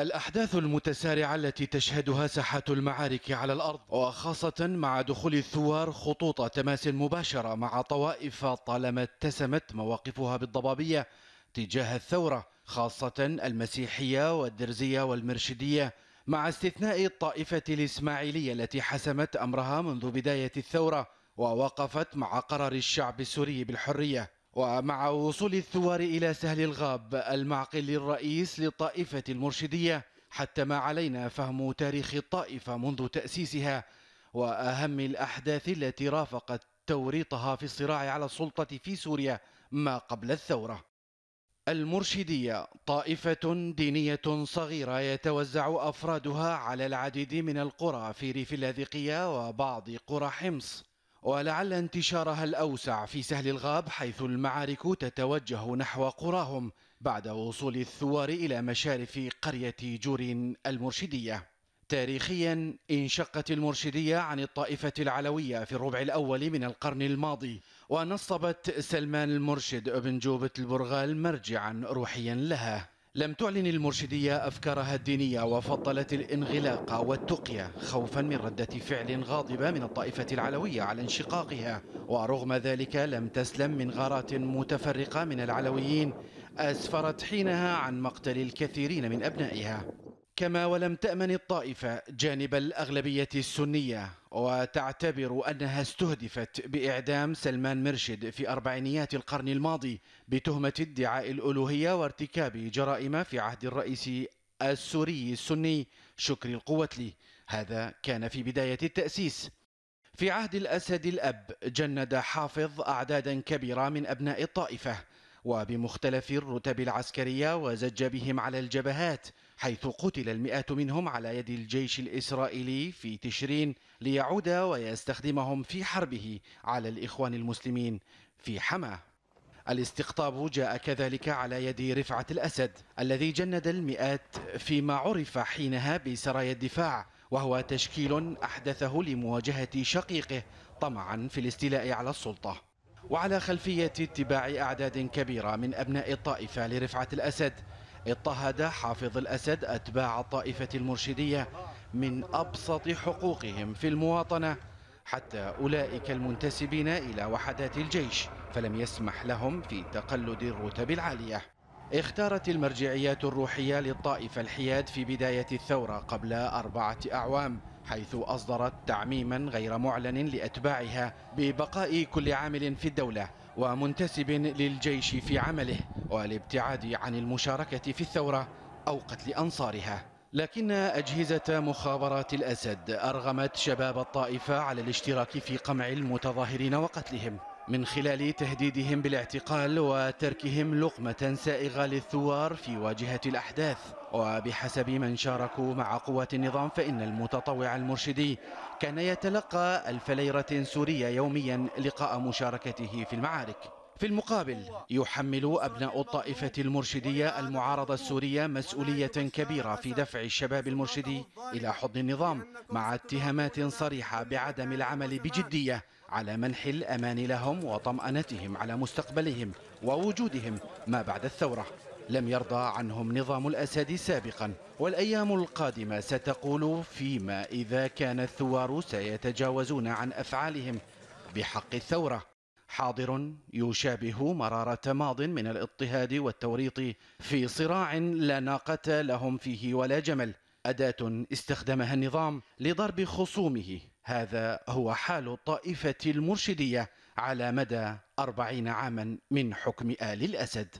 الأحداث المتسارعة التي تشهدها ساحات المعارك على الأرض وخاصة مع دخول الثوار خطوط تماس مباشرة مع طوائف طالما اتسمت مواقفها بالضبابية تجاه الثورة خاصة المسيحية والدرزية والمرشدية مع استثناء الطائفة الإسماعيلية التي حسمت أمرها منذ بداية الثورة ووقفت مع قرار الشعب السوري بالحرية ومع وصول الثوار إلى سهل الغاب المعقل الرئيس للطائفة المرشدية حتى ما علينا فهم تاريخ الطائفة منذ تأسيسها وأهم الأحداث التي رافقت توريطها في الصراع على السلطة في سوريا ما قبل الثورة المرشدية طائفة دينية صغيرة يتوزع أفرادها على العديد من القرى في ريف اللاذقية وبعض قرى حمص ولعل انتشارها الأوسع في سهل الغاب حيث المعارك تتوجه نحو قراهم بعد وصول الثوار إلى مشارف قرية جور المرشدية تاريخيا انشقت المرشدية عن الطائفة العلوية في الربع الأول من القرن الماضي ونصبت سلمان المرشد ابن جوبة البرغال مرجعا روحيا لها لم تعلن المرشدية أفكارها الدينية وفضلت الانغلاق والتقية خوفا من ردة فعل غاضبة من الطائفة العلوية على انشقاقها ورغم ذلك لم تسلم من غارات متفرقة من العلويين أسفرت حينها عن مقتل الكثيرين من أبنائها كما ولم تأمن الطائفة جانب الأغلبية السنية وتعتبر أنها استهدفت بإعدام سلمان مرشد في أربعينيات القرن الماضي بتهمة ادعاء الألوهية وارتكاب جرائم في عهد الرئيس السوري السني شكري القوتلي هذا كان في بداية التأسيس في عهد الأسد الأب جند حافظ أعدادا كبيرة من أبناء الطائفة وبمختلف الرتب العسكرية وزج بهم على الجبهات حيث قتل المئات منهم على يد الجيش الإسرائيلي في تشرين ليعود ويستخدمهم في حربه على الإخوان المسلمين في حماة الاستقطاب جاء كذلك على يد رفعة الأسد الذي جند المئات فيما عرف حينها بسرايا الدفاع وهو تشكيل أحدثه لمواجهة شقيقه طمعا في الاستيلاء على السلطة وعلى خلفية اتباع أعداد كبيرة من أبناء الطائفة لرفعة الأسد اضطهد حافظ الأسد أتباع الطائفة المرشدية من أبسط حقوقهم في المواطنة حتى أولئك المنتسبين إلى وحدات الجيش فلم يسمح لهم في تقلد الرتب العالية اختارت المرجعيات الروحية للطائفة الحياد في بداية الثورة قبل أربعة أعوام حيث أصدرت تعميما غير معلن لأتباعها ببقاء كل عامل في الدولة ومنتسب للجيش في عمله والابتعاد عن المشاركة في الثورة أو قتل أنصارها لكن أجهزة مخابرات الأسد أرغمت شباب الطائفة على الاشتراك في قمع المتظاهرين وقتلهم من خلال تهديدهم بالاعتقال وتركهم لقمة سائغة للثوار في واجهة الأحداث وبحسب من شاركوا مع قوات النظام فإن المتطوع المرشدي كان يتلقى ألف ليرة سورية يوميا لقاء مشاركته في المعارك في المقابل يحمل أبناء الطائفة المرشدية المعارضة السورية مسؤولية كبيرة في دفع الشباب المرشدي إلى حضن النظام مع اتهامات صريحة بعدم العمل بجدية على منح الأمان لهم وطمأنتهم على مستقبلهم ووجودهم ما بعد الثورة لم يرضى عنهم نظام الأسد سابقا والأيام القادمة ستقول فيما إذا كان الثوار سيتجاوزون عن أفعالهم بحق الثورة حاضر يشابه مرارة ماض من الاضطهاد والتوريط في صراع لا ناقة لهم فيه ولا جمل أداة استخدمها النظام لضرب خصومه هذا هو حال الطائفة المرشدية على مدى أربعين عاما من حكم آل الأسد